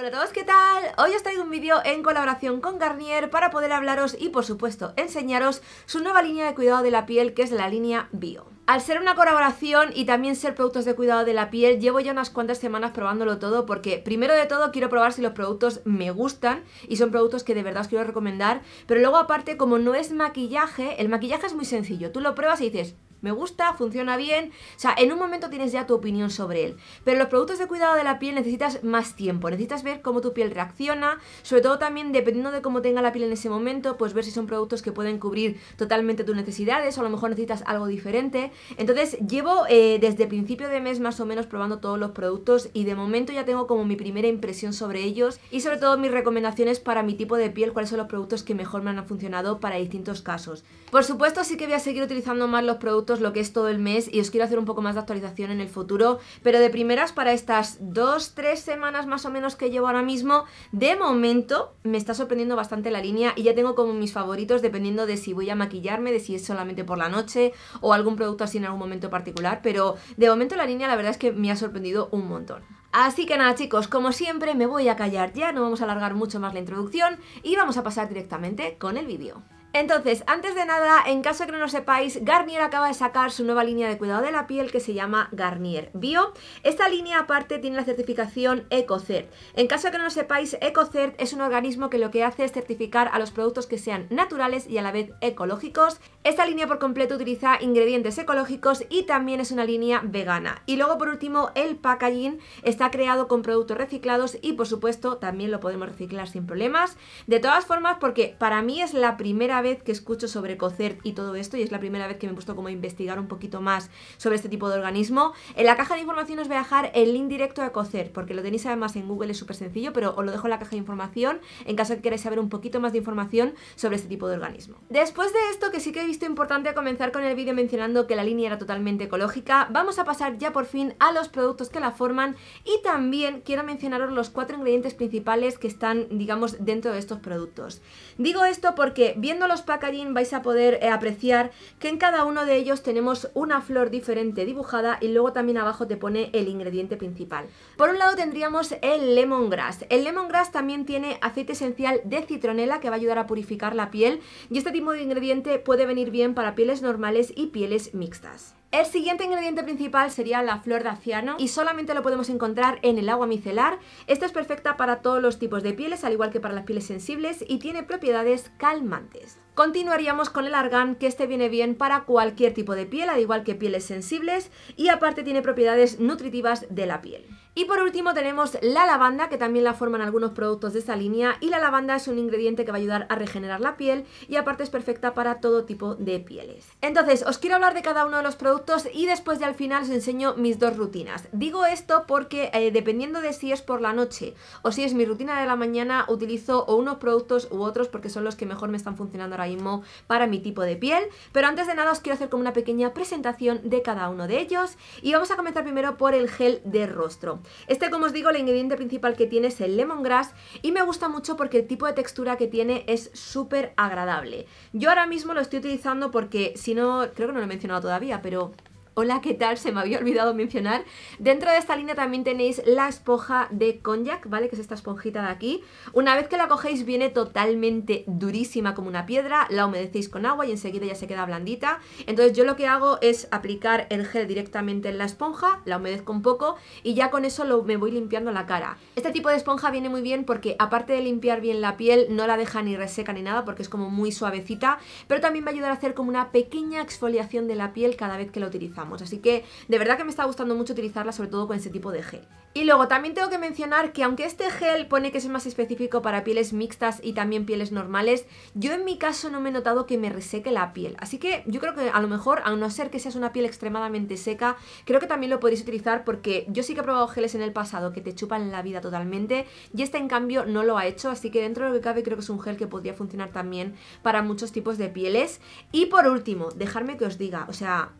Hola a todos, ¿qué tal? Hoy os traigo un vídeo en colaboración con Garnier para poder hablaros y por supuesto enseñaros su nueva línea de cuidado de la piel que es la línea Bio. Al ser una colaboración y también ser productos de cuidado de la piel, llevo ya unas cuantas semanas probándolo todo porque primero de todo quiero probar si los productos me gustan y son productos que de verdad os quiero recomendar, pero luego aparte como no es maquillaje, el maquillaje es muy sencillo, tú lo pruebas y dices, me gusta, funciona bien. O sea, en un momento tienes ya tu opinión sobre él. Pero los productos de cuidado de la piel necesitas más tiempo, necesitas ver cómo tu piel reacciona, sobre todo también dependiendo de cómo tenga la piel en ese momento, pues ver si son productos que pueden cubrir totalmente tus necesidades o a lo mejor necesitas algo diferente. Entonces llevo eh, desde principio de mes más o menos probando todos los productos y de momento ya tengo como mi primera impresión sobre ellos y sobre todo mis recomendaciones para mi tipo de piel, cuáles son los productos que mejor me han funcionado para distintos casos. Por supuesto sí que voy a seguir utilizando más los productos lo que es todo el mes, y os quiero hacer un poco más de actualización en el futuro, pero de primeras para estas 2-3 semanas más o menos que llevo ahora mismo, de momento me está sorprendiendo bastante la línea y ya tengo como mis favoritos dependiendo de si voy a maquillarme, de si es solamente por la noche o algún producto así en algún momento particular, pero de momento la línea la verdad es que me ha sorprendido un montón. Así que nada chicos, como siempre me voy a callar ya, no vamos a alargar mucho más la introducción y vamos a pasar directamente con el vídeo. Entonces, antes de nada, en caso de que no lo sepáis, Garnier acaba de sacar su nueva línea de cuidado de la piel que se llama Garnier Bio. Esta línea aparte tiene la certificación EcoCert. En caso de que no lo sepáis, EcoCert es un organismo que lo que hace es certificar a los productos que sean naturales y a la vez ecológicos. Esta línea por completo utiliza ingredientes ecológicos y también es una línea vegana. Y luego por último, el packaging está creado con productos reciclados y por supuesto también lo podemos reciclar sin problemas. De todas formas, porque para mí es la primera vez que escucho sobre cocer y todo esto y es la primera vez que me he puesto como a investigar un poquito más sobre este tipo de organismo. En la caja de información os voy a dejar el link directo a cocer, porque lo tenéis además en Google, es súper sencillo, pero os lo dejo en la caja de información en caso de que queráis saber un poquito más de información sobre este tipo de organismo. Después de esto, que sí que he visto importante comenzar con el vídeo mencionando que la línea era totalmente ecológica, vamos a pasar ya por fin a los productos que la forman y también quiero mencionaros los cuatro ingredientes principales que están, digamos, dentro de estos productos. Digo esto porque viendo los packaging vais a poder eh, apreciar que en cada uno de ellos tenemos una flor diferente dibujada y luego también abajo te pone el ingrediente principal. Por un lado tendríamos el lemongrass. El lemongrass también tiene aceite esencial de citronela que va a ayudar a purificar la piel y este tipo de ingrediente puede venir bien para pieles normales y pieles mixtas. El siguiente ingrediente principal sería la flor de aciano y solamente lo podemos encontrar en el agua micelar. Esta es perfecta para todos los tipos de pieles, al igual que para las pieles sensibles y tiene propiedades calmantes. Continuaríamos con el argán, que este viene bien para cualquier tipo de piel, al igual que pieles sensibles y aparte tiene propiedades nutritivas de la piel. Y por último tenemos la lavanda, que también la forman algunos productos de esta línea. Y la lavanda es un ingrediente que va a ayudar a regenerar la piel y aparte es perfecta para todo tipo de pieles. Entonces, os quiero hablar de cada uno de los productos y después de al final os enseño mis dos rutinas. Digo esto porque eh, dependiendo de si es por la noche o si es mi rutina de la mañana, utilizo o unos productos u otros porque son los que mejor me están funcionando ahora mismo para mi tipo de piel. Pero antes de nada os quiero hacer como una pequeña presentación de cada uno de ellos y vamos a comenzar primero por el gel de rostro. Este, como os digo, el ingrediente principal que tiene es el lemongrass y me gusta mucho porque el tipo de textura que tiene es súper agradable. Yo ahora mismo lo estoy utilizando porque, si no, creo que no lo he mencionado todavía, pero Hola, ¿qué tal? Se me había olvidado mencionar. Dentro de esta línea también tenéis la esponja de cognac, ¿vale? Que es esta esponjita de aquí. Una vez que la cogéis viene totalmente durísima como una piedra, la humedecéis con agua y enseguida ya se queda blandita. Entonces yo lo que hago es aplicar el gel directamente en la esponja, la humedezco un poco y ya con eso me voy limpiando la cara. Este tipo de esponja viene muy bien porque aparte de limpiar bien la piel, no la deja ni reseca ni nada porque es como muy suavecita, pero también va a ayudar a hacer como una pequeña exfoliación de la piel cada vez que la utilizamos. Así que de verdad que me está gustando mucho utilizarla, sobre todo con ese tipo de gel. Y luego también tengo que mencionar que aunque este gel pone que es más específico para pieles mixtas y también pieles normales, yo en mi caso no me he notado que me reseque la piel. Así que yo creo que a lo mejor, a no ser que seas una piel extremadamente seca, creo que también lo podéis utilizar porque yo sí que he probado geles en el pasado que te chupan la vida totalmente y este en cambio no lo ha hecho, así que dentro de lo que cabe creo que es un gel que podría funcionar también para muchos tipos de pieles. Y por último, dejarme que os diga, o sea,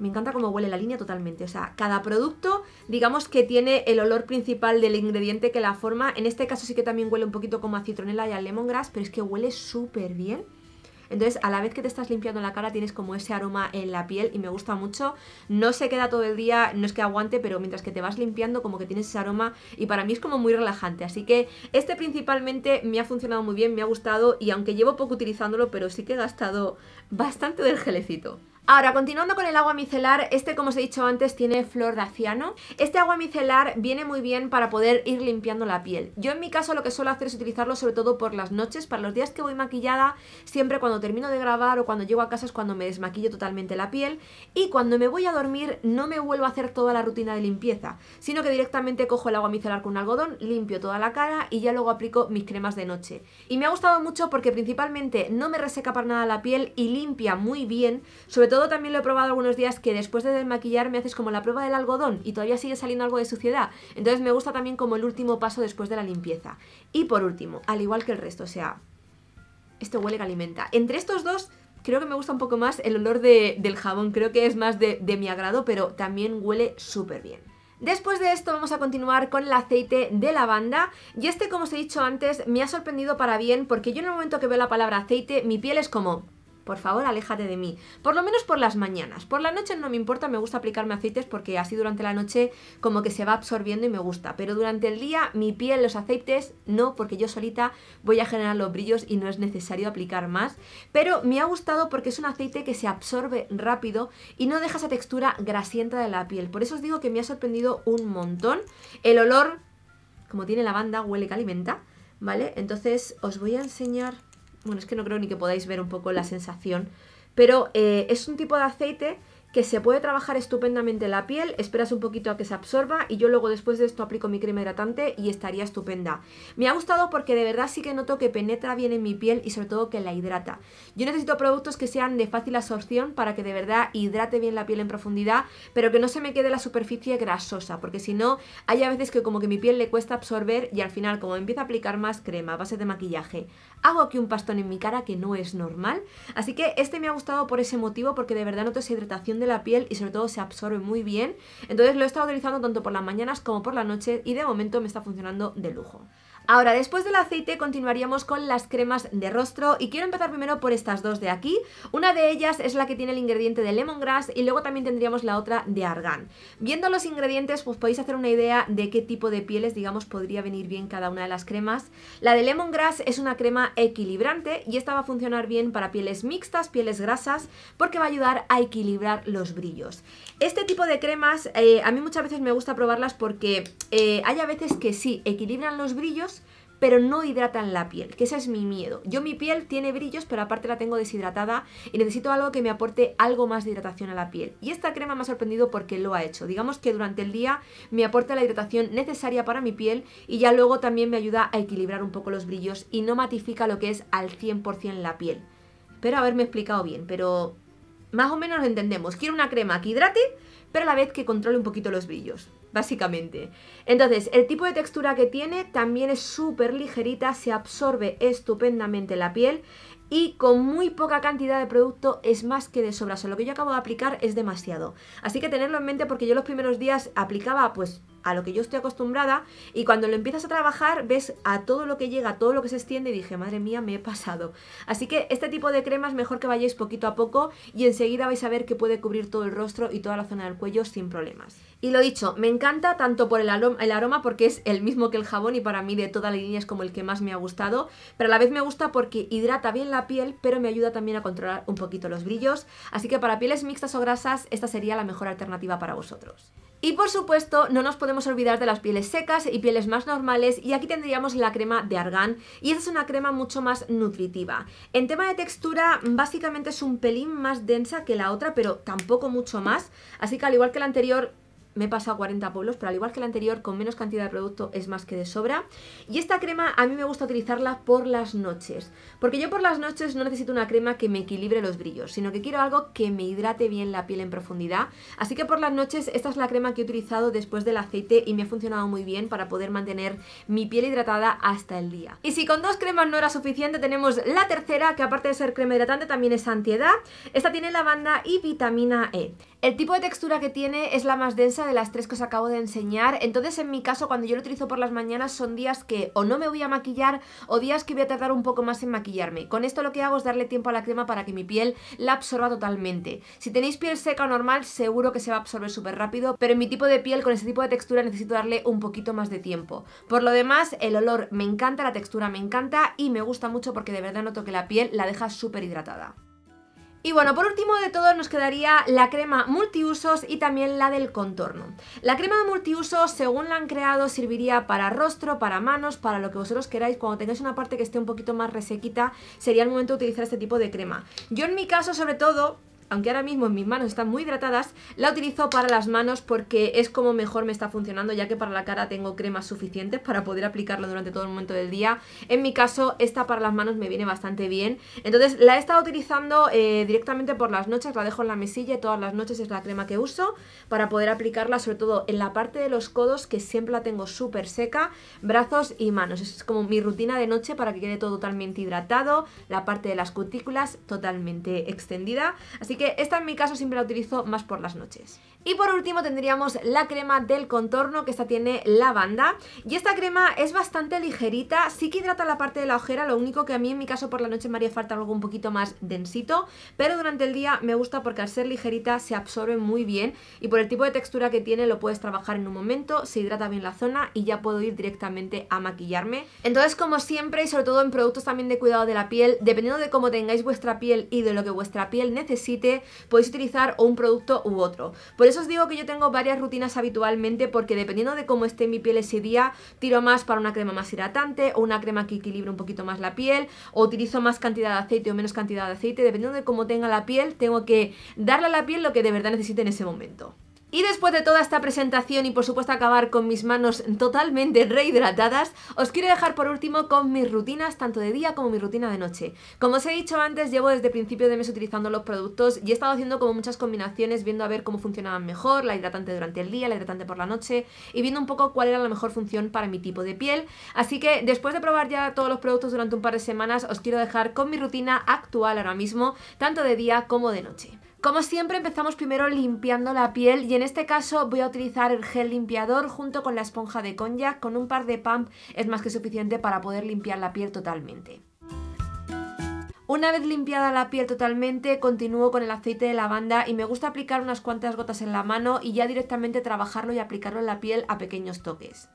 me encanta cómo huele la línea totalmente. O sea, cada producto, digamos que tiene el olor principal del ingrediente que la forma. En este caso sí que también huele un poquito como a citronela y al lemongrass, pero es que huele súper bien. Entonces, a la vez que te estás limpiando la cara, tienes como ese aroma en la piel y me gusta mucho. No se queda todo el día, no es que aguante, pero mientras que te vas limpiando, como que tienes ese aroma y para mí es como muy relajante. Así que este principalmente me ha funcionado muy bien, me ha gustado y aunque llevo poco utilizándolo, pero sí que he gastado bastante del gelecito. Ahora, continuando con el agua micelar, este como os he dicho antes tiene flor de aciano. Este agua micelar viene muy bien para poder ir limpiando la piel. Yo en mi caso lo que suelo hacer es utilizarlo sobre todo por las noches, para los días que voy maquillada, siempre cuando termino de grabar o cuando llego a casa es cuando me desmaquillo totalmente la piel y cuando me voy a dormir no me vuelvo a hacer toda la rutina de limpieza, sino que directamente cojo el agua micelar con algodón, limpio toda la cara y ya luego aplico mis cremas de noche. Y me ha gustado mucho porque principalmente no me reseca para nada la piel y limpia muy bien, sobre todo también lo he probado algunos días que después de desmaquillar me haces como la prueba del algodón y todavía sigue saliendo algo de suciedad. Entonces me gusta también como el último paso después de la limpieza. Y por último, al igual que el resto, o sea, esto huele que alimenta. Entre estos dos creo que me gusta un poco más el olor del jabón, creo que es más de, de mi agrado, pero también huele súper bien. Después de esto vamos a continuar con el aceite de lavanda y este como os he dicho antes me ha sorprendido para bien porque yo en el momento que veo la palabra aceite mi piel es como por favor, aléjate de mí. Por lo menos por las mañanas. Por la noche no me importa, me gusta aplicarme aceites porque así durante la noche como que se va absorbiendo y me gusta. Pero durante el día mi piel, los aceites, no, porque yo solita voy a generar los brillos y no es necesario aplicar más. Pero me ha gustado porque es un aceite que se absorbe rápido y no deja esa textura grasienta de la piel. Por eso os digo que me ha sorprendido un montón. El olor, como tiene lavanda, huele que alimenta, ¿vale? Entonces os voy a enseñar bueno, es que no creo ni que podáis ver un poco la sensación, pero eh, es un tipo de aceite que se puede trabajar estupendamente la piel, esperas un poquito a que se absorba y yo luego después de esto aplico mi crema hidratante y estaría estupenda. Me ha gustado porque de verdad sí que noto que penetra bien en mi piel y sobre todo que la hidrata. Yo necesito productos que sean de fácil absorción para que de verdad hidrate bien la piel en profundidad, pero que no se me quede la superficie grasosa, porque si no, hay a veces que como que mi piel le cuesta absorber y al final como empieza a aplicar más crema, base de maquillaje, hago aquí un pastón en mi cara que no es normal. Así que este me ha gustado por ese motivo porque de verdad noto esa hidratación de la piel y sobre todo se absorbe muy bien. Entonces lo he estado utilizando tanto por las mañanas como por la noche y de momento me está funcionando de lujo. Ahora, después del aceite continuaríamos con las cremas de rostro y quiero empezar primero por estas dos de aquí. Una de ellas es la que tiene el ingrediente de lemongrass y luego también tendríamos la otra de argan. Viendo los ingredientes, pues podéis hacer una idea de qué tipo de pieles, digamos, podría venir bien cada una de las cremas. La de lemongrass es una crema equilibrante y esta va a funcionar bien para pieles mixtas, pieles grasas, porque va a ayudar a equilibrar los brillos. Este tipo de cremas eh, a mí muchas veces me gusta probarlas porque eh, hay a veces que sí, equilibran los brillos, pero no hidratan la piel, que ese es mi miedo. Yo mi piel tiene brillos, pero aparte la tengo deshidratada y necesito algo que me aporte algo más de hidratación a la piel. Y esta crema me ha sorprendido porque lo ha hecho. Digamos que durante el día me aporta la hidratación necesaria para mi piel y ya luego también me ayuda a equilibrar un poco los brillos y no matifica lo que es al 100% la piel. Espero haberme explicado bien, pero más o menos lo entendemos. Quiero una crema que hidrate, pero a la vez que controle un poquito los brillos básicamente. Entonces, el tipo de textura que tiene también es súper ligerita, se absorbe estupendamente la piel y con muy poca cantidad de producto es más que de sobra. O lo que yo acabo de aplicar es demasiado. Así que tenerlo en mente porque yo los primeros días aplicaba pues a lo que yo estoy acostumbrada y cuando lo empiezas a trabajar ves a todo lo que llega, a todo lo que se extiende y dije, madre mía, me he pasado. Así que este tipo de cremas mejor que vayáis poquito a poco y enseguida vais a ver que puede cubrir todo el rostro y toda la zona del cuello sin problemas. Y lo dicho, me encanta tanto por el aroma, el aroma porque es el mismo que el jabón y para mí de toda la línea es como el que más me ha gustado, pero a la vez me gusta porque hidrata bien la piel, pero me ayuda también a controlar un poquito los brillos, así que para pieles mixtas o grasas esta sería la mejor alternativa para vosotros. Y por supuesto, no nos podemos olvidar de las pieles secas y pieles más normales y aquí tendríamos la crema de Argan, y esa es una crema mucho más nutritiva. En tema de textura, básicamente es un pelín más densa que la otra, pero tampoco mucho más, así que al igual que la anterior, me he pasado 40 pueblos, pero al igual que la anterior, con menos cantidad de producto es más que de sobra. Y esta crema a mí me gusta utilizarla por las noches, porque yo por las noches no necesito una crema que me equilibre los brillos, sino que quiero algo que me hidrate bien la piel en profundidad. Así que por las noches esta es la crema que he utilizado después del aceite y me ha funcionado muy bien para poder mantener mi piel hidratada hasta el día. Y si con dos cremas no era suficiente, tenemos la tercera, que aparte de ser crema hidratante también es antiedad. Esta tiene lavanda y vitamina E. El tipo de textura que tiene es la más densa de las tres que os acabo de enseñar, entonces en mi caso cuando yo lo utilizo por las mañanas son días que o no me voy a maquillar o días que voy a tardar un poco más en maquillarme. Con esto lo que hago es darle tiempo a la crema para que mi piel la absorba totalmente. Si tenéis piel seca o normal seguro que se va a absorber súper rápido, pero en mi tipo de piel con ese tipo de textura necesito darle un poquito más de tiempo. Por lo demás, el olor me encanta, la textura me encanta y me gusta mucho porque de verdad noto que la piel la deja súper hidratada. Y bueno, por último de todo nos quedaría la crema multiusos y también la del contorno. La crema de multiusos, según la han creado, serviría para rostro, para manos, para lo que vosotros queráis. Cuando tengáis una parte que esté un poquito más resequita, sería el momento de utilizar este tipo de crema. Yo en mi caso, sobre todo, aunque ahora mismo mis manos están muy hidratadas, la utilizo para las manos porque es como mejor me está funcionando, ya que para la cara tengo cremas suficientes para poder aplicarlo durante todo el momento del día. En mi caso, esta para las manos me viene bastante bien. Entonces, la he estado utilizando eh, directamente por las noches, la dejo en la mesilla y todas las noches es la crema que uso para poder aplicarla sobre todo en la parte de los codos, que siempre la tengo súper seca, brazos y manos. Es como mi rutina de noche para que quede todo totalmente hidratado, la parte de las cutículas totalmente extendida. Así que que esta en mi caso siempre la utilizo más por las noches. Y por último tendríamos la crema del contorno, que esta tiene lavanda. Y esta crema es bastante ligerita, sí que hidrata la parte de la ojera, lo único que a mí en mi caso por la noche me haría falta algo un poquito más densito, pero durante el día me gusta porque al ser ligerita se absorbe muy bien y por el tipo de textura que tiene lo puedes trabajar en un momento, se hidrata bien la zona y ya puedo ir directamente a maquillarme. Entonces como siempre y sobre todo en productos también de cuidado de la piel, dependiendo de cómo tengáis vuestra piel y de lo que vuestra piel necesite, podéis utilizar un producto u otro. Por eso os digo que yo tengo varias rutinas habitualmente porque dependiendo de cómo esté mi piel ese día, tiro más para una crema más hidratante o una crema que equilibre un poquito más la piel o utilizo más cantidad de aceite o menos cantidad de aceite. Dependiendo de cómo tenga la piel, tengo que darle a la piel lo que de verdad necesite en ese momento. Y después de toda esta presentación y por supuesto acabar con mis manos totalmente rehidratadas, os quiero dejar por último con mis rutinas tanto de día como mi rutina de noche. Como os he dicho antes, llevo desde principio de mes utilizando los productos y he estado haciendo como muchas combinaciones viendo a ver cómo funcionaban mejor, la hidratante durante el día, la hidratante por la noche y viendo un poco cuál era la mejor función para mi tipo de piel. Así que después de probar ya todos los productos durante un par de semanas, os quiero dejar con mi rutina actual ahora mismo, tanto de día como de noche. Como siempre empezamos primero limpiando la piel y en este caso voy a utilizar el gel limpiador junto con la esponja de concha con un par de pump es más que suficiente para poder limpiar la piel totalmente. Una vez limpiada la piel totalmente, continúo con el aceite de lavanda y me gusta aplicar unas cuantas gotas en la mano y ya directamente trabajarlo y aplicarlo en la piel a pequeños toques.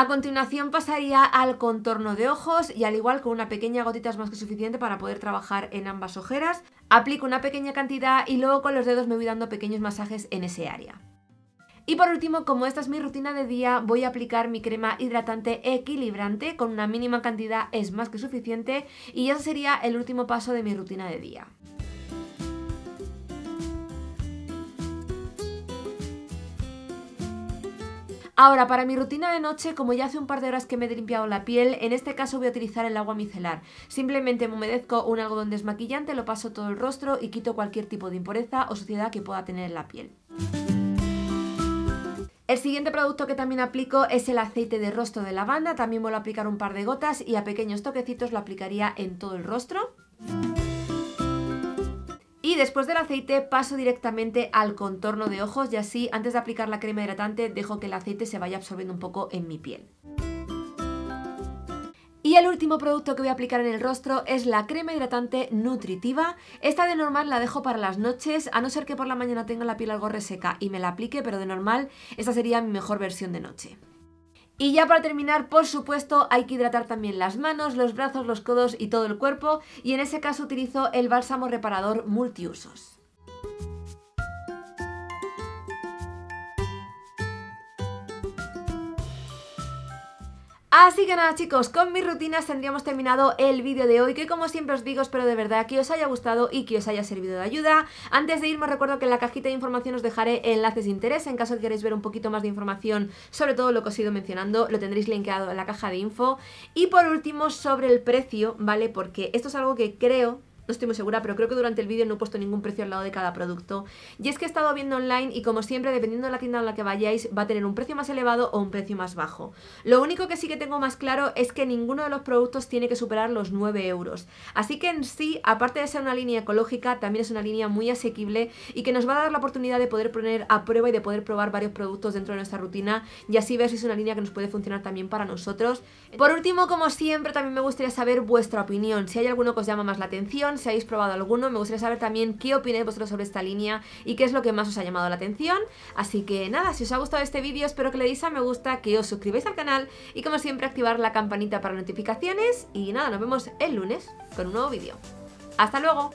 A continuación pasaría al contorno de ojos y al igual con una pequeña gotita es más que suficiente para poder trabajar en ambas ojeras. Aplico una pequeña cantidad y luego con los dedos me voy dando pequeños masajes en ese área. Y por último, como esta es mi rutina de día, voy a aplicar mi crema hidratante equilibrante con una mínima cantidad es más que suficiente y ese sería el último paso de mi rutina de día. Ahora, para mi rutina de noche, como ya hace un par de horas que me he limpiado la piel, en este caso voy a utilizar el agua micelar. Simplemente me humedezco un algodón desmaquillante, lo paso todo el rostro y quito cualquier tipo de impureza o suciedad que pueda tener la piel. El siguiente producto que también aplico es el aceite de rostro de lavanda, también voy a aplicar un par de gotas y a pequeños toquecitos lo aplicaría en todo el rostro. Y después del aceite paso directamente al contorno de ojos y así antes de aplicar la crema hidratante dejo que el aceite se vaya absorbiendo un poco en mi piel. Y el último producto que voy a aplicar en el rostro es la crema hidratante nutritiva. Esta de normal la dejo para las noches, a no ser que por la mañana tenga la piel algo reseca y me la aplique, pero de normal esta sería mi mejor versión de noche. Y ya para terminar, por supuesto, hay que hidratar también las manos, los brazos, los codos y todo el cuerpo. Y en ese caso utilizo el bálsamo reparador multiusos. Así que nada chicos, con mis rutinas tendríamos terminado el vídeo de hoy, que como siempre os digo, espero de verdad que os haya gustado y que os haya servido de ayuda. Antes de irme os recuerdo que en la cajita de información os dejaré enlaces de interés, en caso que queréis ver un poquito más de información sobre todo lo que os he ido mencionando, lo tendréis linkeado en la caja de info. Y por último, sobre el precio, ¿vale? Porque esto es algo que creo no estoy muy segura, pero creo que durante el vídeo no he puesto ningún precio al lado de cada producto. Y es que he estado viendo online y como siempre, dependiendo de la tienda en la que vayáis, va a tener un precio más elevado o un precio más bajo. Lo único que sí que tengo más claro es que ninguno de los productos tiene que superar los 9 euros. Así que en sí, aparte de ser una línea ecológica, también es una línea muy asequible y que nos va a dar la oportunidad de poder poner a prueba y de poder probar varios productos dentro de nuestra rutina y así ver si es una línea que nos puede funcionar también para nosotros. Por último, como siempre, también me gustaría saber vuestra opinión, si hay alguno que os llama más la atención, si habéis probado alguno. Me gustaría saber también qué opináis vosotros sobre esta línea y qué es lo que más os ha llamado la atención. Así que nada, si os ha gustado este vídeo, espero que le deis a me gusta, que os suscribáis al canal y como siempre activar la campanita para notificaciones. Y nada, nos vemos el lunes con un nuevo vídeo. ¡Hasta luego!